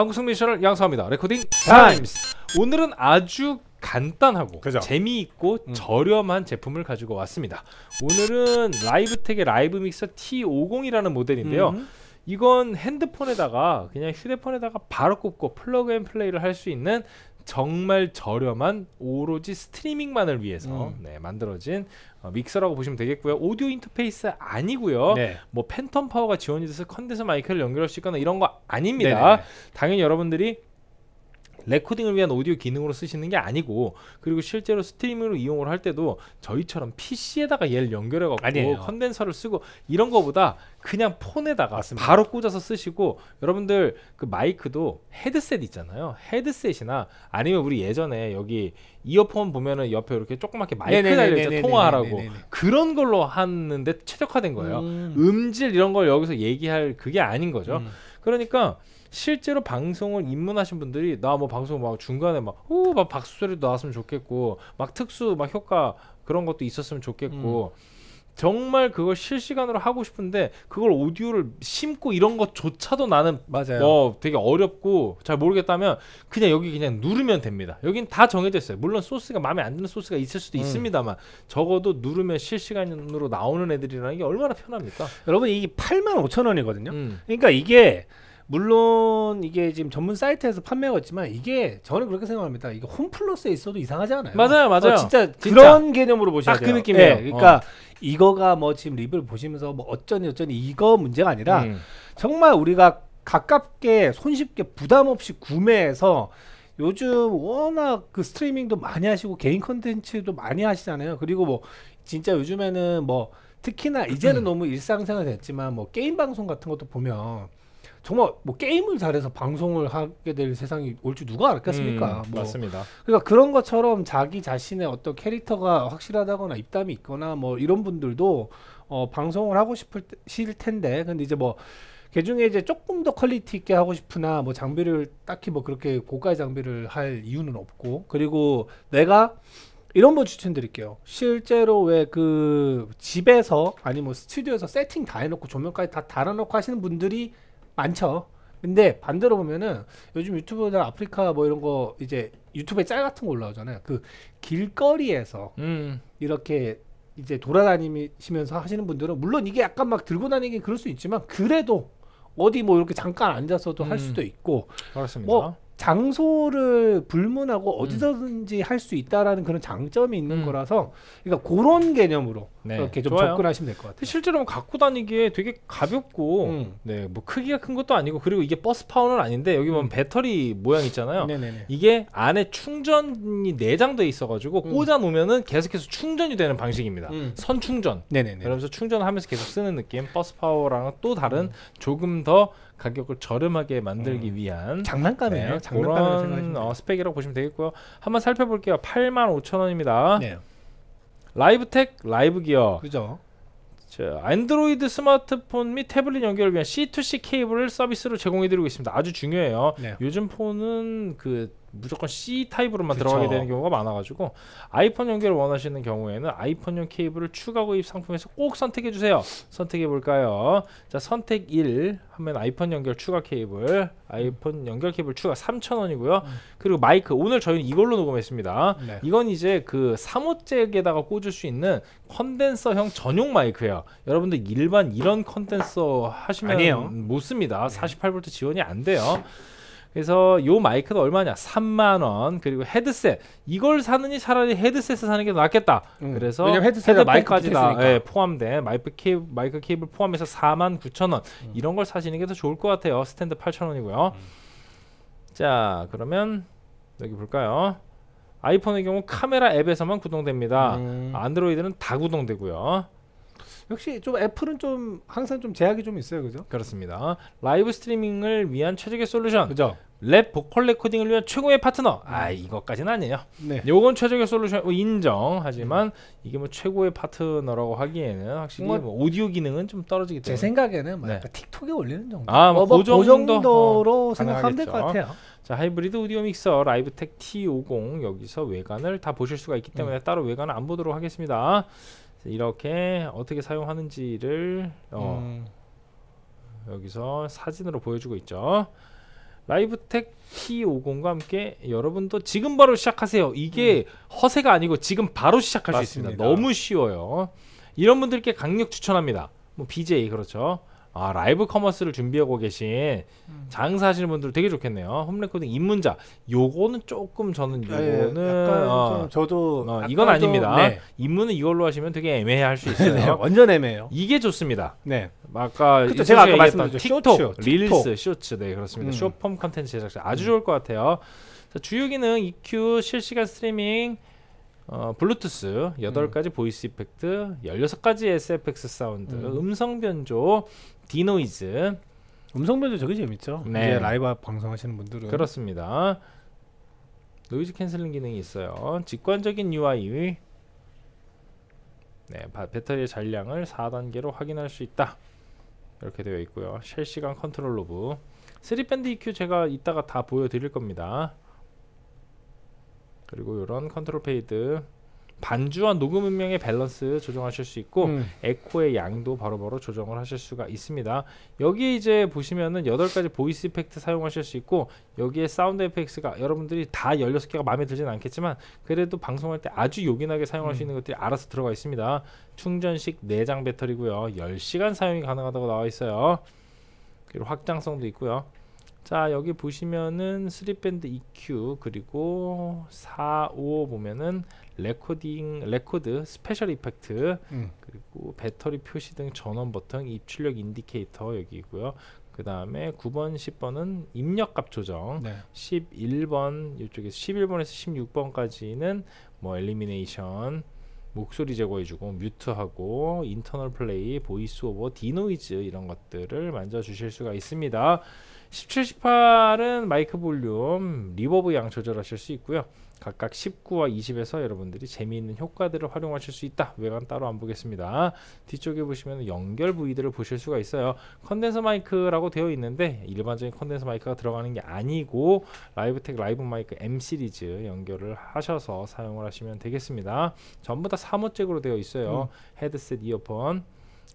방구석 미션을 양성합니다. 레코딩 타임스. 오늘은 아주 간단하고 그죠? 재미있고 음. 저렴한 제품을 가지고 왔습니다. 오늘은 라이브텍의 라이브 믹서 T50이라는 모델인데요. 음. 이건 핸드폰에다가 그냥 휴대폰에다가 바로 꽂고 플러그 앤 플레이를 할 수 있는 정말 저렴한 오로지 스트리밍만을 위해서 음. 네, 만들어진 어, 믹서라고 보시면 되겠고요. 오디오 인터페이스 아니고요. 네. 뭐 팬텀 파워가 지원이 돼서 컨덴서 마이크를 연결할 수 있거나 이런 거 아닙니다. 네네. 당연히 여러분들이 레코딩을 위한 오디오 기능으로 쓰시는 게 아니고 그리고 실제로 스트리밍으로 이용을 할 때도 저희처럼 PC에다가 얘를 연결해 갖고 컨덴서를 쓰고 이런 거보다 그냥 폰에다가 맞습니다. 바로 꽂아서 쓰시고 여러분들 그 마이크도 헤드셋 있잖아요. 헤드셋이나 아니면 우리 예전에 여기 이어폰 보면은 옆에 이렇게 조그맣게 마이크 달려있죠 통화하라고 네네네네. 그런 걸로 하는데 최적화된 거예요. 음. 질 이런 걸 여기서 얘기할 그게 아닌 거죠. 음. 그러니까 실제로 방송을 입문하신 분들이 나 뭐 방송 막 중간에 막오막 막 박수 소리도 나왔으면 좋겠고 막 특수 막 효과 그런 것도 있었으면 좋겠고 음. 정말 그걸 실시간으로 하고 싶은데 그걸 오디오를 심고 이런 것조차도 나는 맞아요. 뭐 되게 어렵고 잘 모르겠다면 그냥 여기 그냥 누르면 됩니다. 여긴 다 정해져 있어요. 물론 소스가 마음에 안 드는 소스가 있을 수도 음. 있습니다만 적어도 누르면 실시간으로 나오는 애들이라는 게 얼마나 편합니까? 여러분 이게 8만 5천 원이거든요. 음. 그러니까 이게 물론 이게 지금 전문 사이트에서 판매가 있지만 이게 저는 그렇게 생각합니다. 이게 홈플러스에 있어도 이상하지 않아요. 맞아요, 어, 맞아요. 어, 진짜, 진짜, 그런 개념으로 보셔야 그 돼요. 그 느낌이에요. 네, 그러니까 어. 이거가 뭐 지금 리뷰를 보시면서 뭐 어쩌니 어쩌니 이거 문제가 아니라 음. 정말 우리가 가깝게 손쉽게 부담 없이 구매해서 요즘 워낙 그 스트리밍도 많이 하시고 개인 컨텐츠도 많이 하시잖아요. 그리고 뭐 진짜 요즘에는 뭐 특히나 이제는 음. 너무 일상생활 됐지만 뭐 게임 방송 같은 것도 보면 정말 뭐 게임을 잘해서 방송을 하게 될 세상이 올지 누가 알겠습니까 음, 뭐. 맞습니다. 그러니까 그런 것처럼 자기 자신의 어떤 캐릭터가 확실하다거나 입담이 있거나 뭐 이런 분들도 어, 방송을 하고 싶을 때, 실 텐데 근데 이제 뭐개 그 중에 이제 조금 더 퀄리티 있게 하고 싶으나 뭐 장비를 딱히 뭐 그렇게 고가의 장비를 할 이유는 없고 그리고 내가 이런 거 추천드릴게요. 실제로 왜 그 집에서 아니 뭐 스튜디오에서 세팅 다 해놓고 조명까지 다 달아놓고 하시는 분들이 많죠. 근데 반대로 보면은 요즘 유튜브나 아프리카 뭐 이런 거 이제 유튜브에 짤 같은 거 올라오잖아요. 그 길거리에서 음. 이렇게 이제 돌아다니시면서 하시는 분들은 물론 이게 약간 막 들고 다니긴 그럴 수 있지만 그래도 어디 뭐 이렇게 잠깐 앉아서도 음. 할 수도 있고 그렇습니다. 뭐 장소를 불문하고 음. 어디서든지 음. 할수 있다라는 그런 장점이 있는 음. 거라서 그러니까 그런 개념으로 네. 그렇게 좀 좋아요. 접근하시면 될 것 같아요. 실제로 갖고 다니기에 되게 가볍고 음. 네뭐 크기가 큰 것도 아니고 그리고 이게 버스 파워는 아닌데 여기 보면 음. 배터리 모양 있잖아요. 네네네. 이게 안에 충전이 내장돼 있어가지고 음. 꽂아 놓으면은 계속해서 충전이 되는 방식입니다. 선 충전. 네네네. 그러면서 충전하면서 계속 쓰는 느낌. 버스 파워랑은 또 다른 조금 더 가격을 저렴하게 만들기 음. 위한 장난감이에요. 네, 장난감 어, 스펙이라고 보시면 되겠고요. 한번 살펴볼게요. 85,000원입니다. 네. 라이브텍 라이브 기어. 그죠. 자, 안드로이드 스마트폰 및 태블릿 연결을 위한 C2C 케이블을 서비스로 제공해드리고 있습니다. 아주 중요해요. 네. 요즘 폰은 그 무조건 C 타입으로만 그쵸. 들어가게 되는 경우가 많아가지고 아이폰 연결을 원하시는 경우에는 아이폰용 케이블을 추가 구입 상품에서 꼭 선택해 주세요. 선택해 볼까요? 자 선택 1 하면 아이폰 연결 추가 케이블, 아이폰 연결 케이블 추가 3,000원이고요. 음. 그리고 마이크 오늘 저희는 이걸로 녹음했습니다. 네. 이건 이제 그 사무잭에다가 꽂을 수 있는 컨덴서형 전용 마이크예요. 여러분들 일반 이런 컨덴서 하시면 아니에요. 못 씁니다. 48V 지원이 안 돼요. 그래서 요 마이크는 얼마냐 3만원 그리고 헤드셋 이걸 사느니 차라리 헤드셋을 사는 게 낫겠다 음. 그래서 헤드셋 마이크까지 다 예, 포함된 마이크 케이블, 마이크 케이블 포함해서 4만 9천원 음. 이런 걸 사시는 게 더 좋을 것 같아요 스탠드 8천원이고요 음. 자 그러면 여기 볼까요 아이폰의 경우 카메라 앱에서만 구동됩니다 음. 안드로이드는 다 구동되고요 역시 좀 애플은 좀 항상 좀 제약이 좀 있어요, 그죠? 그렇습니다. 라이브 스트리밍을 위한 최적의 솔루션. 그죠? 랩 보컬 레코딩을 위한 최고의 파트너. 아, 음. 아 이것까지는 아니에요. 네. 요건 최적의 솔루션 어, 인정. 하지만 음. 이게 뭐 최고의 파트너라고 하기에는 확실히 뭐, 뭐 오디오 기능은 좀 떨어지기 때문에 제 생각에는 뭐 네. 틱톡에 올리는 정도. 아뭐 뭐, 뭐, 그 정도, 그 로 어, 생각하면 될것 같아요. 자 하이브리드 오디오 믹서 라이브텍 T50 여기서 외관을 다 보실 수가 있기 때문에 음. 따로 외관은 안 보도록 하겠습니다. 이렇게 어떻게 사용하는지를 어, 음. 여기서 사진으로 보여주고 있죠. 라이브텍 T50과 함께 여러분도 지금 바로 시작하세요. 이게 음. 허세가 아니고 지금 바로 시작할 맞습니다. 수 있습니다. 너무 쉬워요. 이런 분들께 강력 추천합니다. 뭐 BJ 그렇죠. 아 라이브 커머스를 준비하고 계신 음. 장사하시는 분들 되게 좋겠네요. 홈레코딩 입문자 요거는 조금 저는 아, 예, 예. 요거는 네, 어, 저도 어, 이건 좀, 아닙니다. 네. 입문은 이걸로 하시면 되게 애매할 수 있어요. 네, 완전 애매해요. 이게 좋습니다. 네. 아까 그쵸, 제가 아까 말씀드렸죠. 틱톡, 쇼츠, 릴스, 쇼츠, 네 그렇습니다. 음. 쇼폼 컨텐츠 제작자 아주 음. 좋을 것 같아요. 자, 주요 기능 EQ 실시간 스트리밍 어, 블루투스 8가지 음. 보이스 이펙트 16가지 SFX 사운드 음. 성 변조 디노이즈 음성 변조 저게 재밌죠 네. 이제 라이브 방송하시는 분들은 그렇습니다 노이즈 캔슬링 기능이 있어요 직관적인 UI 네, 배터리의 잔량을 4단계로 확인할 수 있다 이렇게 되어 있고요 쉘 시간 컨트롤 로브 3밴드 EQ 제가 이따가 다 보여드릴 겁니다 그리고 이런 컨트롤 페이드 반주와 녹음 음량의 밸런스 조정하실 수 있고 음. 에코의 양도 바로바로 조정을 하실 수가 있습니다. 여기에 이제 보시면은 8가지 보이스 이펙트 사용하실 수 있고 여기에 사운드 에펙스가 여러분들이 다 16개가 마음에 들진 않겠지만 그래도 방송할 때 아주 요긴하게 사용할 수 음. 있는 것들이 알아서 들어가 있습니다. 충전식 내장 배터리고요. 10시간 사용이 가능하다고 나와 있어요. 그리고 확장성도 있고요. 자 여기 보시면은 3밴드 EQ 그리고 4, 5 보면은 레코딩 레코드 스페셜 이펙트 음. 그리고 배터리 표시 등 전원 버튼 입출력 인디케이터 여기 있고요 그 다음에 9번 10번은 입력값 조정 네. 11번 이쪽에 서 11번에서 16번까지는 뭐 엘리미네이션 목소리 제거해주고 뮤트하고 인터널 플레이 보이스 오버 디노이즈 이런 것들을 만져주실 수가 있습니다 17, 18은 마이크 볼륨, 리버브 양 조절하실 수 있고요. 각각 19와 20에서 여러분들이 재미있는 효과들을 활용하실 수 있다. 외관 따로 안 보겠습니다. 뒤쪽에 보시면 연결 부위들을 보실 수가 있어요. 컨덴서 마이크라고 되어 있는데 일반적인 컨덴서 마이크가 들어가는 게 아니고 라이브텍 라이브 마이크 M 시리즈 연결을 하셔서 사용을 하시면 되겠습니다. 전부 다사무잭으로 되어 있어요. 음. 헤드셋 이어폰,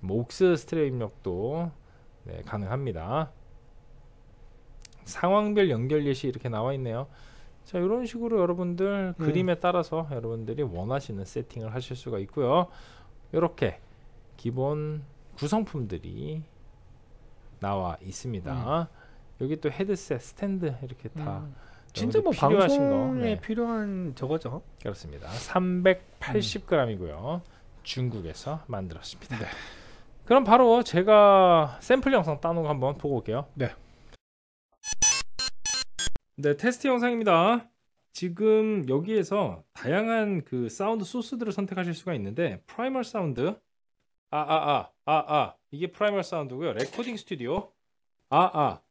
목스 뭐 스트레오 입력도 네, 가능합니다. 상황별 연결 예시 이렇게 나와 있네요. 자 이런 식으로 여러분들 음. 그림에 따라서 여러분들이 원하시는 세팅을 하실 수가 있고요. 이렇게 기본 구성품들이 나와 있습니다. 음. 여기 또 헤드셋, 스탠드 이렇게 다 음. 진짜 뭐 필요하신 방송에 거. 네. 필요한 저거죠. 그렇습니다. 380g이고요. 중국에서 만들었습니다. 네. 그럼 바로 제가 샘플 영상 따놓은 거 한번 보고 올게요. 네. 네, 테스트 영상입니다. 지금 여기에서 다양한 그 사운드 소스들을 선택하실 수가 있는데 프라이멀 사운드 아아아아아 아, 아, 아, 아. 이게 프라이멀 사운드고요. 레코딩 스튜디오 아아아 아.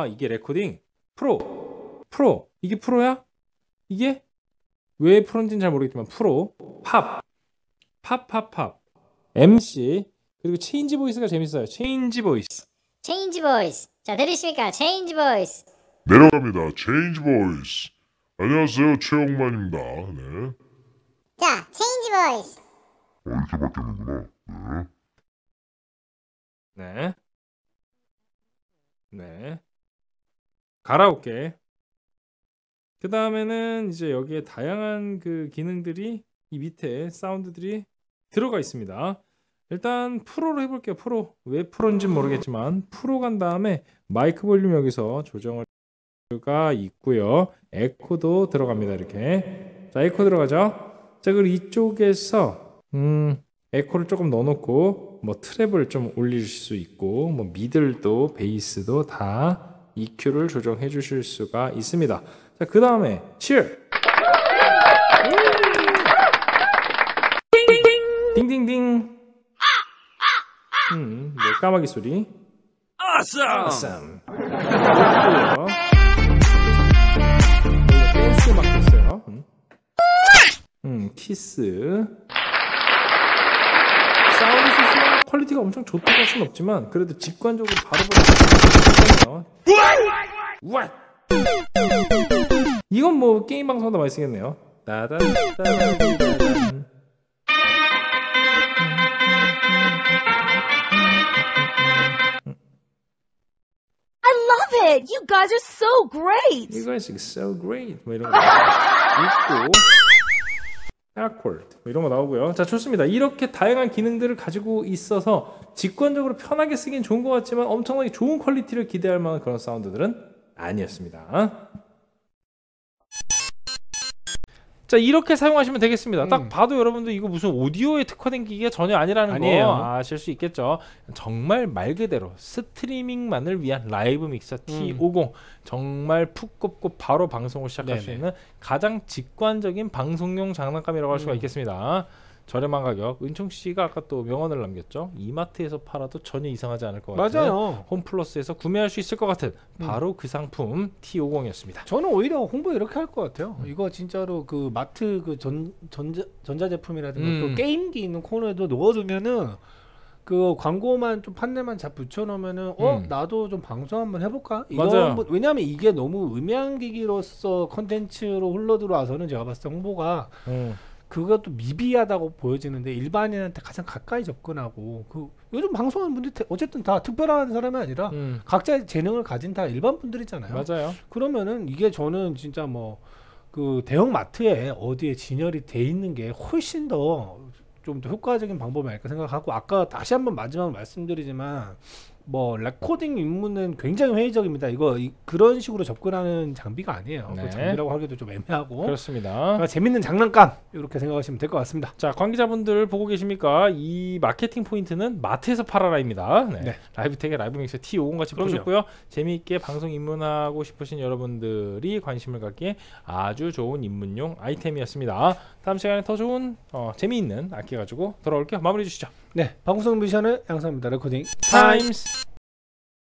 아, 이게 레코딩 프로 프로 이게 프로야? 이게 왜 프로인지는 잘 모르겠지만 프로 팝 팝팝팝 팝, 팝. MC 그리고 체인지 보이스가 재밌어요. 체인지 보이스 체인지 보이스 자 들으십니까? 체인지 보이스 내려갑니다. 체인지 보이스. 안녕하세요. 최영만입니다. 네. 자, 체인지 보이스. 어, 이렇게 바뀌는구나. 네. 네. 네. 가라오케. 그 다음에는 이제 여기에 다양한 그 기능들이 이 밑에 사운드들이 들어가 있습니다. 일단 프로로 해볼게요. 프로. 왜프로인지 모르겠지만 프로 간 다음에 마이크 볼륨 여기서 조정을 가 있고요. 에코도 들어갑니다. 이렇게. 자, 에코 들어가죠. 자, 그리고 이쪽에서 음, 에코를 조금 넣어 놓고 뭐 트랩을 좀 올릴 수 있고 뭐 미들도 베이스도 다 EQ를 조정해 주실 수가 있습니다. 자, 그다음에 칠. 띵띵띵. 음, 뭐 까마귀 소리. a w e s 키스. 사운드 시스템 퀄리티가 엄청 좋다고 할 수는 없지만 그래도 직관적으로 바로 보는 와! 이건 뭐 게임 방송도 많이 쓰겠네요. 따단 따단 You guys are so great. You guys are so great. 뭐 이런 거 있고 파라콜드 뭐 이런 거 나오고요. 자 좋습니다. 이렇게 다양한 기능들을 가지고 있어서 직관적으로 편하게 쓰긴 좋은 것 같지만 엄청나게 좋은 퀄리티를 기대할 만한 그런 사운드들은 아니었습니다. 자 이렇게 사용하시면 되겠습니다 음. 딱 봐도 여러분들 이거 무슨 오디오에 특화된 기기가 전혀 아니라는 아니에요. 거 아실 수 있겠죠 정말 말 그대로 스트리밍만을 위한 라이브 믹서 T50 음. 정말 푹 꼽고 바로 방송을 시작할 네네. 수 있는 가장 직관적인 방송용 장난감이라고 할 수가 음. 있겠습니다 저렴한 가격. 은총 씨가 아까 또 명언을 남겼죠. 이마트에서 팔아도 전혀 이상하지 않을 것 같아요. 맞아요. 홈플러스에서 구매할 수 있을 것 같은 음. 바로 음. 그 상품 T50이었습니다. 저는 오히려 홍보 이렇게 할 것 같아요. 음. 이거 진짜로 그 마트 그 전 전자 전자제품이라든가 음. 그 게임기 있는 코너에도 넣어두면은 그 광고만 좀 판넬만 잘 붙여놓으면은 어 음. 나도 좀 방송 한번 해볼까 이거 뭐, 왜냐하면 이게 너무 음향기기로서 컨텐츠로 흘러들어와서는 제가 봤을 때 홍보가 음. 그것도 미비하다고 보여지는데 일반인한테 가장 가까이 접근하고 그 요즘 방송하는 분들 어쨌든 다 특별한 사람이 아니라 음. 각자의 재능을 가진 다 일반 분들이잖아요. 맞아요. 그러면은 이게 저는 진짜 뭐 그 대형 마트에 어디에 진열이 돼 있는 게 훨씬 더 좀 더 효과적인 방법이 아닐까 생각하고 아까 다시 한번 마지막 말씀드리지만 뭐 레코딩 입문은 굉장히 회의적입니다. 이거 이, 그런 식으로 접근하는 장비가 아니에요. 네. 그 장비라고 하기도 좀 애매하고 그렇습니다. 그러니까 재밌는 장난감 이렇게 생각하시면 될 것 같습니다. 자, 관계자분들 보고 계십니까? 이 마케팅 포인트는 마트에서 팔아라입니다. 네. 네. 라이브텍의 라이브믹스 T50 같이 보셨고요. 재미있게 방송 입문하고 싶으신 여러분들이 관심을 갖기에 아주 좋은 입문용 아이템이었습니다. 다음 시간에 더 좋은 어, 재미있는 악기 가지고 돌아올게요. 마무리 주시죠. 네, 방송 미션을 양성합니다. 레코딩 타임스.